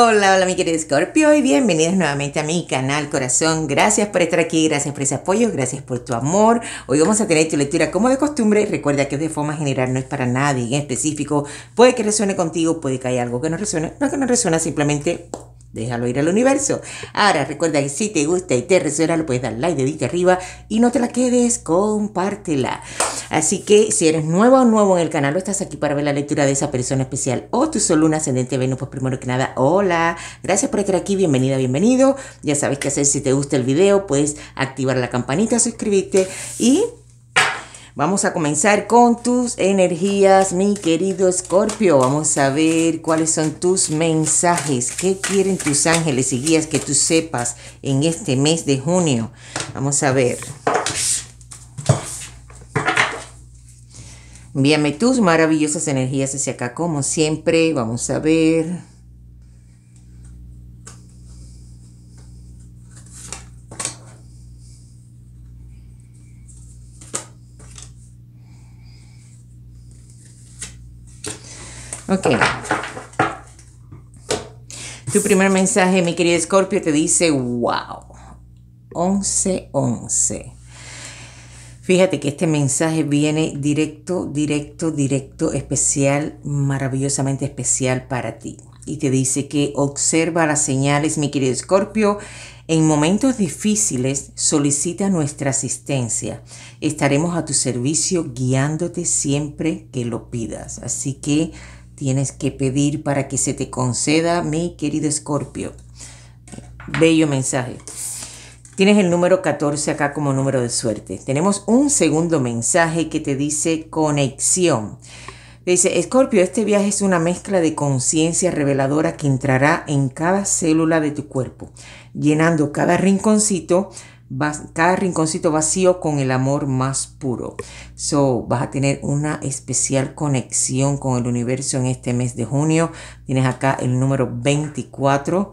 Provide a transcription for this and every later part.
Hola, hola mi querido Scorpio y bienvenidos nuevamente a mi canal Corazón. Gracias por estar aquí, gracias por ese apoyo, gracias por tu amor. Hoy vamos a tener tu lectura como de costumbre. Recuerda que es de forma general no es para nadie en específico. Puede que resuene contigo, puede que haya algo que no resuene, no que no resuena, simplemente Déjalo ir al universo. Ahora recuerda que si te gusta y te resuena, lo puedes dar like, de dedito arriba y no te la quedes, compártela. Así que si eres nuevo o nuevo en el canal o estás aquí para ver la lectura de esa persona especial o tu solo un ascendente, Venus, pues primero que nada, hola. Gracias por estar aquí, bienvenida, bienvenido. Ya sabes qué hacer si te gusta el video, puedes activar la campanita, suscribirte y Vamos a comenzar con tus energías, mi querido Escorpio. Vamos a ver cuáles son tus mensajes, qué quieren tus ángeles y guías que tú sepas en este mes de junio. Vamos a ver. Envíame tus maravillosas energías hacia acá como siempre. Vamos a ver. Ok. Tu primer mensaje, mi querido Scorpio, te dice, wow, 11-11. Fíjate que este mensaje viene directo, directo, directo, especial, maravillosamente especial para ti. Y te dice que observa las señales, mi querido Escorpio. En momentos difíciles solicita nuestra asistencia. Estaremos a tu servicio guiándote siempre que lo pidas. Así que tienes que pedir para que se te conceda, mi querido Escorpio. Bello mensaje. Tienes el número 14 acá como número de suerte. Tenemos un segundo mensaje que te dice conexión. Dice, Escorpio, este viaje es una mezcla de conciencia reveladora que entrará en cada célula de tu cuerpo, llenando cada rinconcito cada rinconcito vacío con el amor más puro. So, vas a tener una especial conexión con el universo en este mes de junio. Tienes acá el número 24.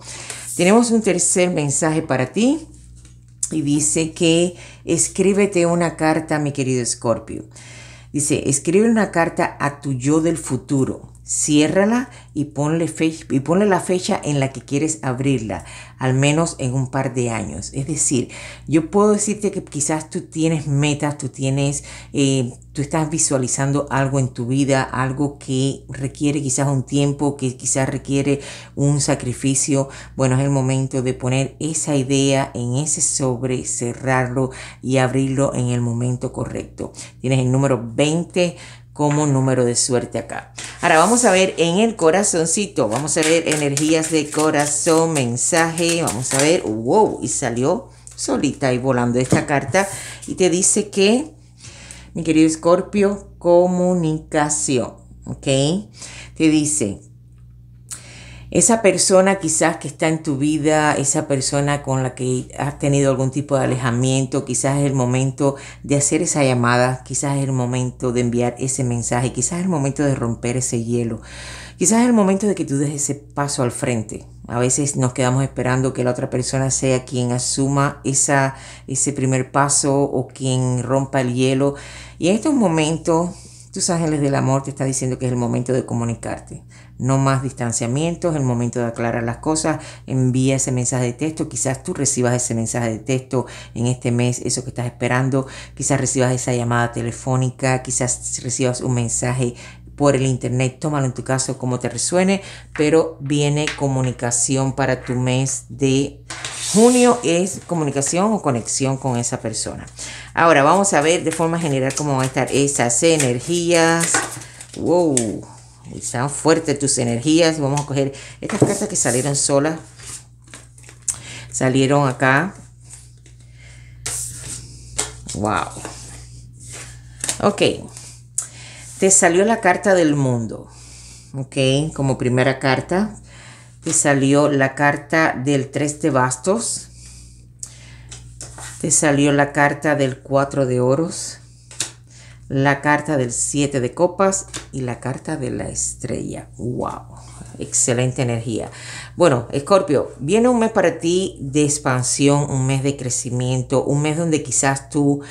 Tenemos un tercer mensaje para ti y dice que escríbete una carta, mi querido escorpio Dice, escribe una carta a tu yo del futuro Ciérrala y ponle, fecha, y ponle la fecha en la que quieres abrirla, al menos en un par de años. Es decir, yo puedo decirte que quizás tú tienes metas, tú tienes, eh, tú estás visualizando algo en tu vida, algo que requiere quizás un tiempo, que quizás requiere un sacrificio. Bueno, es el momento de poner esa idea en ese sobre, cerrarlo y abrirlo en el momento correcto. Tienes el número 20 como número de suerte acá. Ahora vamos a ver en el corazoncito, vamos a ver energías de corazón, mensaje, vamos a ver, wow, y salió solita y volando esta carta y te dice que, mi querido Escorpio, comunicación, ¿ok? Te dice, esa persona quizás que está en tu vida, esa persona con la que has tenido algún tipo de alejamiento, quizás es el momento de hacer esa llamada, quizás es el momento de enviar ese mensaje, quizás es el momento de romper ese hielo, quizás es el momento de que tú des ese paso al frente. A veces nos quedamos esperando que la otra persona sea quien asuma esa, ese primer paso o quien rompa el hielo. Y en estos momentos, tus ángeles del amor te están diciendo que es el momento de comunicarte. No más distanciamientos, el momento de aclarar las cosas, envía ese mensaje de texto, quizás tú recibas ese mensaje de texto en este mes, eso que estás esperando, quizás recibas esa llamada telefónica, quizás recibas un mensaje por el internet, tómalo en tu caso como te resuene, pero viene comunicación para tu mes de junio, es comunicación o conexión con esa persona. Ahora vamos a ver de forma general cómo van a estar esas energías. Wow. Están fuertes tus energías. Vamos a coger estas cartas que salieron solas. Salieron acá. Wow. Ok. Te salió la carta del mundo. Ok. Como primera carta. Te salió la carta del 3 de bastos. Te salió la carta del 4 de oros la carta del 7 de copas y la carta de la estrella. ¡Wow! Excelente energía. Bueno, Escorpio, viene un mes para ti de expansión, un mes de crecimiento, un mes donde quizás tú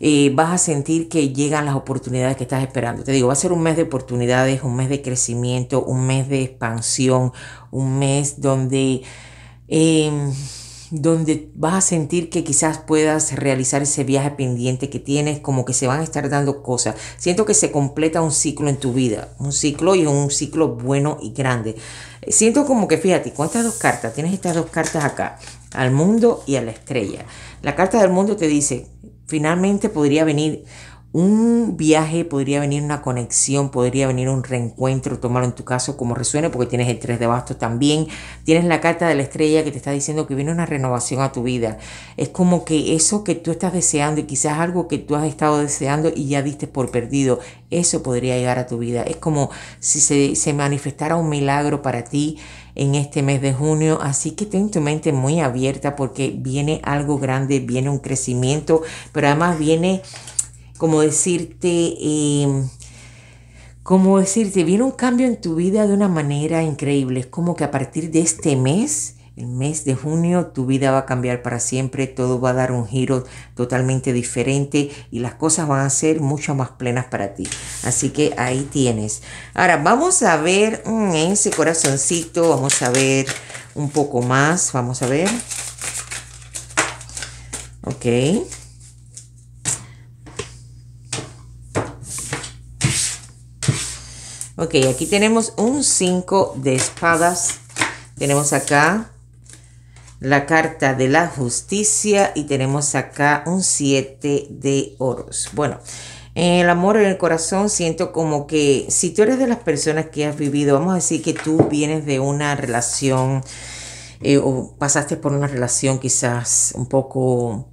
eh, vas a sentir que llegan las oportunidades que estás esperando. Te digo, va a ser un mes de oportunidades, un mes de crecimiento, un mes de expansión, un mes donde... Em, donde vas a sentir que quizás puedas realizar ese viaje pendiente que tienes, como que se van a estar dando cosas. Siento que se completa un ciclo en tu vida, un ciclo y un ciclo bueno y grande. Eh, siento como que, fíjate, con estas dos cartas, tienes estas dos cartas acá, al mundo y a la estrella. La carta del mundo te dice, finalmente podría venir un viaje, podría venir una conexión, podría venir un reencuentro, tomarlo en tu caso como resuene, porque tienes el 3 de bastos también, tienes la carta de la estrella que te está diciendo que viene una renovación a tu vida. Es como que eso que tú estás deseando y quizás algo que tú has estado deseando y ya diste por perdido, eso podría llegar a tu vida. Es como si se, se manifestara un milagro para ti en este mes de junio. Así que ten tu mente muy abierta porque viene algo grande, viene un crecimiento, pero además viene como decirte, em, como decirte, viene un cambio en tu vida de una manera increíble. Es como que a partir de este mes, el mes de junio, tu vida va a cambiar para siempre, todo va a dar un giro totalmente diferente y las cosas van a ser mucho más plenas para ti. Así que ahí tienes. Ahora vamos a ver mm, en ese corazoncito, vamos a ver un poco más, vamos a ver. Ok. Ok, aquí tenemos un 5 de espadas. Tenemos acá la carta de la justicia y tenemos acá un 7 de oros. Bueno, en el amor, en el corazón, siento como que si tú eres de las personas que has vivido, vamos a decir que tú vienes de una relación eh, o pasaste por una relación quizás un poco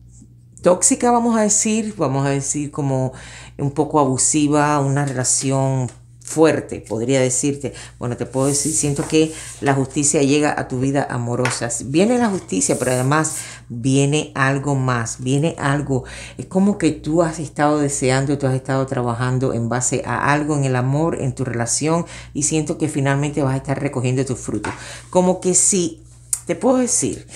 tóxica, vamos a decir, vamos a decir como un poco abusiva, una relación fuerte, podría decirte. Bueno, te puedo decir, siento que la justicia llega a tu vida amorosa. Viene la justicia, pero además viene algo más, viene algo. Es como que tú has estado deseando, tú has estado trabajando en base a algo en el amor, en tu relación, y siento que finalmente vas a estar recogiendo tus frutos. Como que si te puedo decir.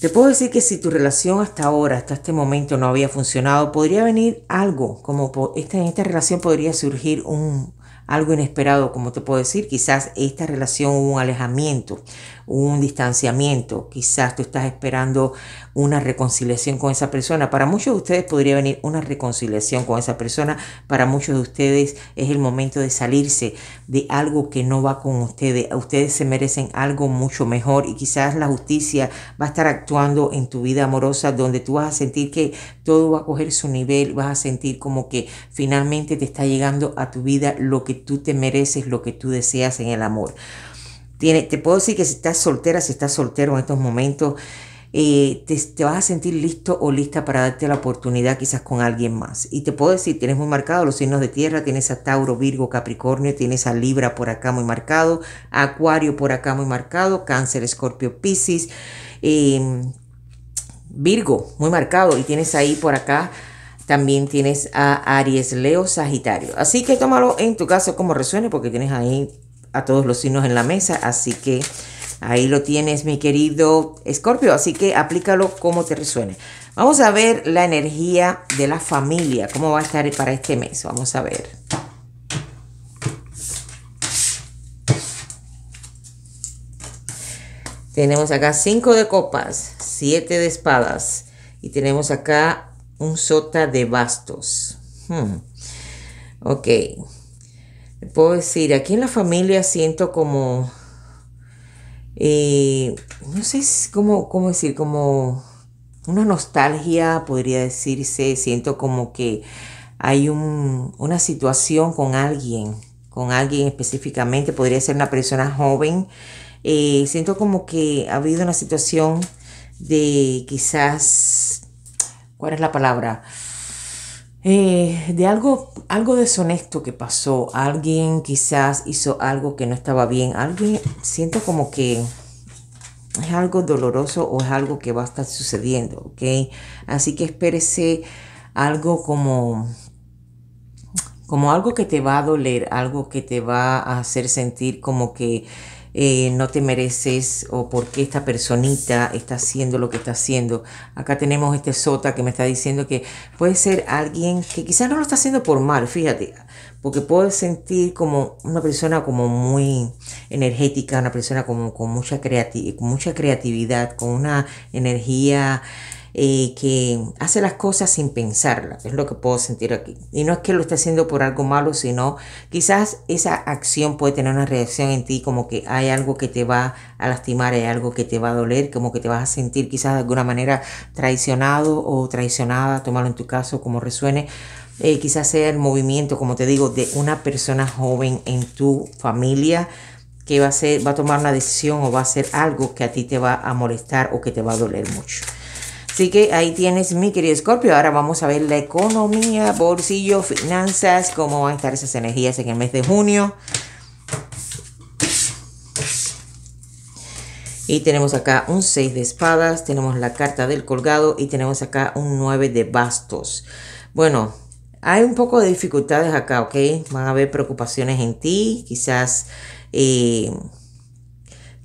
Te puedo decir que si tu relación hasta ahora, hasta este momento no había funcionado, podría venir algo, como en esta relación podría surgir un, algo inesperado, como te puedo decir, quizás esta relación hubo un alejamiento, un distanciamiento, quizás tú estás esperando una reconciliación con esa persona. Para muchos de ustedes podría venir una reconciliación con esa persona, para muchos de ustedes es el momento de salirse de algo que no va con ustedes. Ustedes se merecen algo mucho mejor y quizás la justicia va a estar actuando en tu vida amorosa donde tú vas a sentir que todo va a coger su nivel, vas a sentir como que finalmente te está llegando a tu vida lo que tú te mereces, lo que tú deseas en el amor. Tiene, te puedo decir que si estás soltera, si estás soltero en estos momentos, eh, te, vas a sentir listo o lista para darte la oportunidad quizás con alguien más. Y te puedo decir, tienes muy marcado los signos de tierra, tienes a Tauro, Virgo, Capricornio, tienes a Libra por acá muy marcado, Acuario por acá muy marcado, Cáncer, Escorpio, Pisces, em, Virgo muy marcado y tienes ahí por acá. También tienes a Aries, Leo, Sagitario. Así que tómalo en tu caso como resuene porque tienes ahí a todos los signos en la mesa, así que ahí lo tienes mi querido Escorpio, así que aplícalo como te resuene. Vamos a ver la energía de la familia, cómo va a estar para este mes, vamos a ver. Tenemos acá cinco de copas, siete de espadas y tenemos acá un sota de bastos. Hmm. Ok puedo decir, aquí en la familia siento como, eh, no sé cómo, decir, como una nostalgia, podría decirse, siento como que hay una situación con alguien, con alguien específicamente, podría ser una persona joven, eh, siento como que ha habido una situación de quizás, ¿cuál es la palabra? Eh, de algo, algo deshonesto que pasó. Alguien quizás hizo algo que no estaba bien. Alguien siento como que es algo doloroso o es algo que va a estar sucediendo, ¿ok? Así que espérese algo como como algo que te va a doler, algo que te va a hacer sentir como que eh, no te mereces o por qué esta personita está haciendo lo que está haciendo. Acá tenemos este sota que me está diciendo que puede ser alguien que quizás no lo está haciendo por mal, fíjate, porque puedo sentir como una persona como muy energética, una persona como con mucha, creatividad con mucha creatividad, con una energía eh, que hace las cosas sin pensarla es lo que puedo sentir aquí. Y no es que lo esté haciendo por algo malo, sino quizás esa acción puede tener una reacción en ti como que hay algo que te va a lastimar, hay algo que te va a doler, como que te vas a sentir quizás de alguna manera traicionado o traicionada, tomarlo en tu caso como resuene. Eh, quizás sea el movimiento, como te digo, de una persona joven en tu familia que va a, va a tomar una decisión o va a hacer algo que a ti te va a molestar o que te va a doler mucho. Así que ahí tienes mi querido Scorpio. Ahora vamos a ver la economía, bolsillo, finanzas, cómo van a estar esas energías en el mes de junio. Y tenemos acá un 6 de espadas, tenemos la carta del colgado y tenemos acá un 9 de bastos. Bueno, hay un poco de dificultades acá, ¿ok? Van a haber preocupaciones en ti, quizás, eh,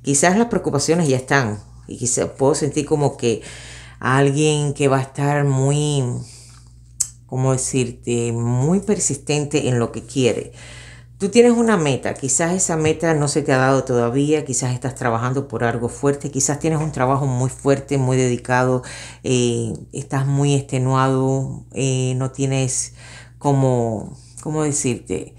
quizás las preocupaciones ya están. Y quizás puedo sentir como que alguien que va a estar muy, ¿cómo decirte?, muy persistente en lo que quiere. Tú tienes una meta, quizás esa meta no se te ha dado todavía, quizás estás trabajando por algo fuerte, quizás tienes un trabajo muy fuerte, muy dedicado, eh, estás muy extenuado, eh, no tienes como, ¿cómo decirte?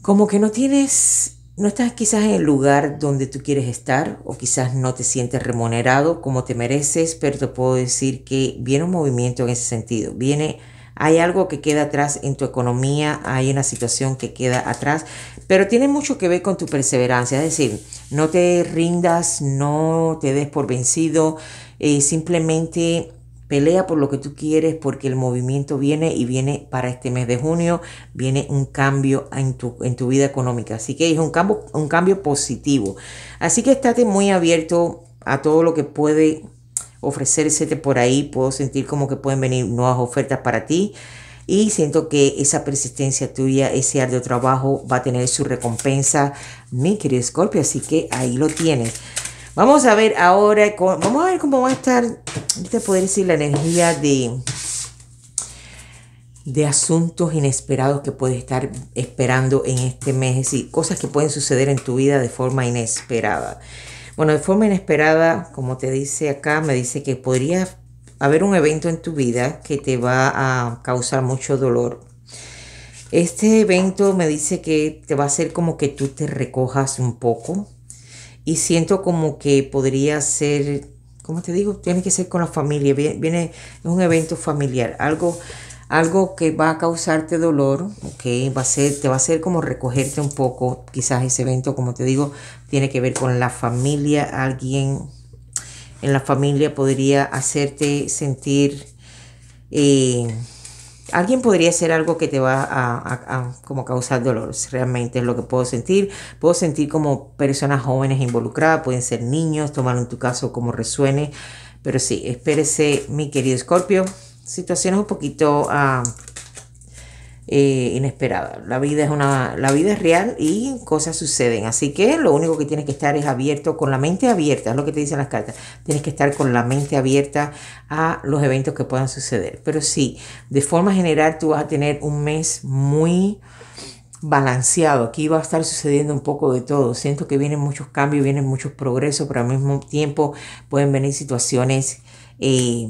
Como que no tienes no estás quizás en el lugar donde tú quieres estar o quizás no te sientes remunerado como te mereces, pero te puedo decir que viene un movimiento en ese sentido. Viene, hay algo que queda atrás en tu economía, hay una situación que queda atrás, pero tiene mucho que ver con tu perseverancia. Es decir, no te rindas, no te des por vencido, eh, simplemente Pelea por lo que tú quieres porque el movimiento viene y viene para este mes de junio, viene un cambio en tu, en tu vida económica. Así que es un cambio, un cambio positivo. Así que estate muy abierto a todo lo que puede ofrecerse por ahí. Puedo sentir como que pueden venir nuevas ofertas para ti. Y siento que esa persistencia tuya, ese arduo trabajo va a tener su recompensa, mi querido Scorpio. Así que ahí lo tienes. Vamos a ver ahora, vamos a ver cómo va a estar, ahorita poder decir la energía de, de asuntos inesperados que puedes estar esperando en este mes, y cosas que pueden suceder en tu vida de forma inesperada. Bueno, de forma inesperada, como te dice acá, me dice que podría haber un evento en tu vida que te va a causar mucho dolor. Este evento me dice que te va a hacer como que tú te recojas un poco, y siento como que podría ser, ¿Cómo te digo, tiene que ser con la familia, viene, un evento familiar, algo algo que va a causarte dolor, va a ser, te va a hacer como recogerte un poco, quizás ese evento, como te digo, tiene que ver con la familia, alguien en la familia podría hacerte sentir eh, Alguien podría ser algo que te va a, como causar dolor, realmente es lo que puedo sentir. Puedo sentir como personas jóvenes involucradas, pueden ser niños, tomar en tu caso como resuene. Pero sí, espérese, mi querido Escorpio, situaciones un poquito... Ah, eh, inesperada. La vida es una, la vida es real y cosas suceden. Así que lo único que tienes que estar es abierto, con la mente abierta, es lo que te dicen las cartas. Tienes que estar con la mente abierta a los eventos que puedan suceder. Pero sí, de forma general tú vas a tener un mes muy balanceado. Aquí va a estar sucediendo un poco de todo. Siento que vienen muchos cambios, vienen muchos progresos, pero al mismo tiempo pueden venir situaciones eh,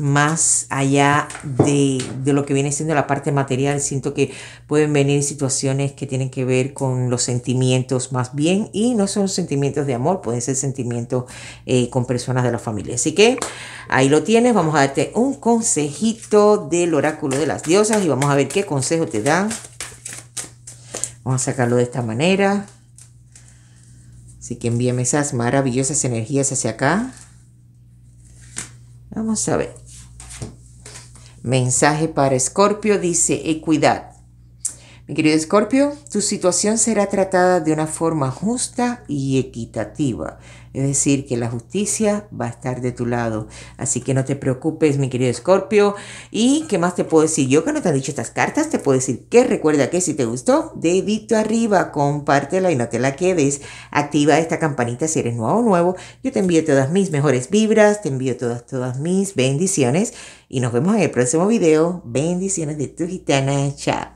más allá de, lo que viene siendo la parte material, siento que pueden venir situaciones que tienen que ver con los sentimientos más bien y no son sentimientos de amor, pueden ser sentimientos eh, con personas de la familia. Así que ahí lo tienes, vamos a darte un consejito del oráculo de las diosas y vamos a ver qué consejo te dan. Vamos a sacarlo de esta manera. Así que envíame esas maravillosas energías hacia acá. Vamos a ver. Mensaje para Escorpio dice equidad. Mi querido Escorpio, tu situación será tratada de una forma justa y equitativa. Es decir, que la justicia va a estar de tu lado. Así que no te preocupes, mi querido Escorpio. ¿Y qué más te puedo decir? Yo que no te han dicho estas cartas, te puedo decir que recuerda que si te gustó, dedito arriba, compártela y no te la quedes. Activa esta campanita si eres nuevo o nuevo. Yo te envío todas mis mejores vibras, te envío todas, todas mis bendiciones. Y nos vemos en el próximo video. Bendiciones de tu gitana. Chao.